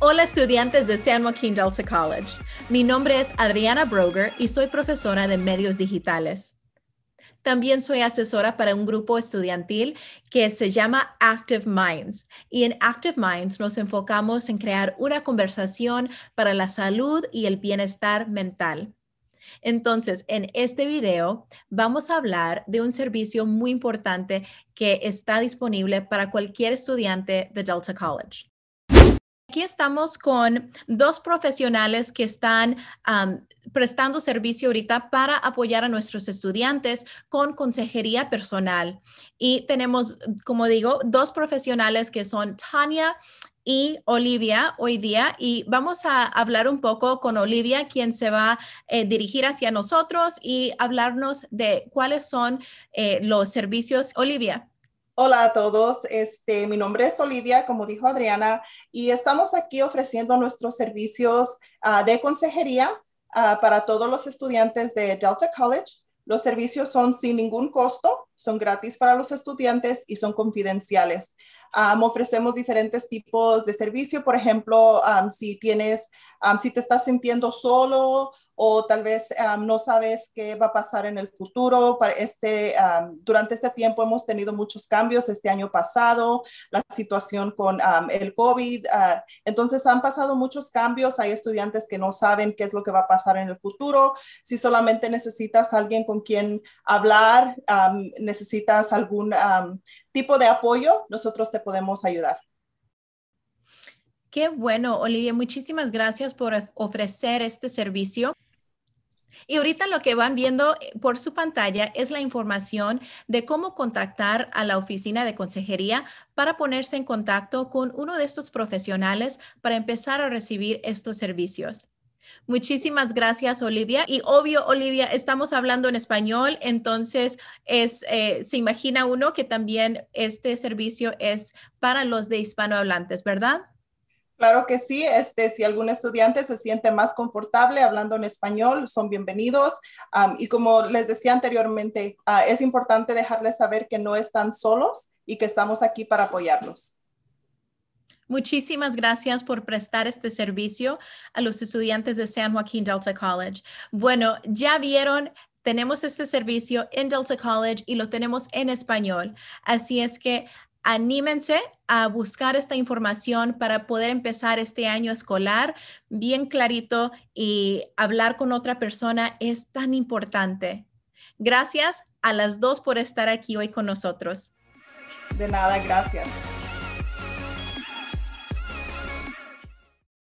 Hola estudiantes de San Joaquín Delta College. Mi nombre es Adriana Broger y soy profesora de medios digitales. También soy asesora para un grupo estudiantil que se llama Active Minds. Y en Active Minds nos enfocamos en crear una conversación para la salud y el bienestar mental. Entonces, en este video vamos a hablar de un servicio muy importante que está disponible para cualquier estudiante de Delta College aquí estamos con dos profesionales que están prestando servicio ahorita para apoyar a nuestros estudiantes con consejería personal. Y tenemos, como digo, dos profesionales que son Tania y Olivia hoy día y vamos a hablar un poco con Olivia, quien se va a eh, dirigir hacia nosotros y hablarnos de cuáles son eh, los servicios. Olivia. Hola a todos, este, mi nombre es Olivia, como dijo Adriana, y estamos aquí ofreciendo nuestros servicios ah, de consejería ah, para todos los estudiantes de Delta College. Los servicios son sin ningún costo son gratis para los estudiantes y son confidenciales. ofrecemos diferentes tipos de servicio, por ejemplo, si tienes, si te estás sintiendo solo o tal vez no sabes qué va a pasar en el futuro. este, durante este tiempo hemos tenido muchos cambios este año pasado, la situación con el COVID. Ah, entonces han pasado muchos cambios. Hay estudiantes que no saben qué es lo que va a pasar en el futuro. Si solamente necesitas a alguien con quien hablar, necesitas algún tipo de apoyo, nosotros te podemos ayudar. Qué bueno, Olivia. Muchísimas gracias por ofrecer este servicio. Y ahorita lo que van viendo eh, por su pantalla es la información de cómo contactar a la oficina de consejería para ponerse en contacto con uno de estos profesionales para empezar a recibir estos servicios. Muchísimas gracias, Olivia. Y obvio, Olivia, estamos hablando en español, entonces es, eh, se imagina uno que también este servicio es para los de hispanohablantes, ¿verdad? Claro que sí, este, si algún estudiante se siente más confortable hablando en español, son bienvenidos. y como les decía anteriormente, ah, es importante dejarles saber que no están solos y que estamos aquí para apoyarlos. Muchísimas gracias por prestar este servicio a los estudiantes de San Joaquín Delta College. Bueno, ya vieron, tenemos este servicio en Delta College y lo tenemos en español. Así es que anímense a buscar esta información para poder empezar este año escolar bien clarito y hablar con otra persona es tan importante. Gracias a las dos por estar aquí hoy con nosotros. De nada, gracias.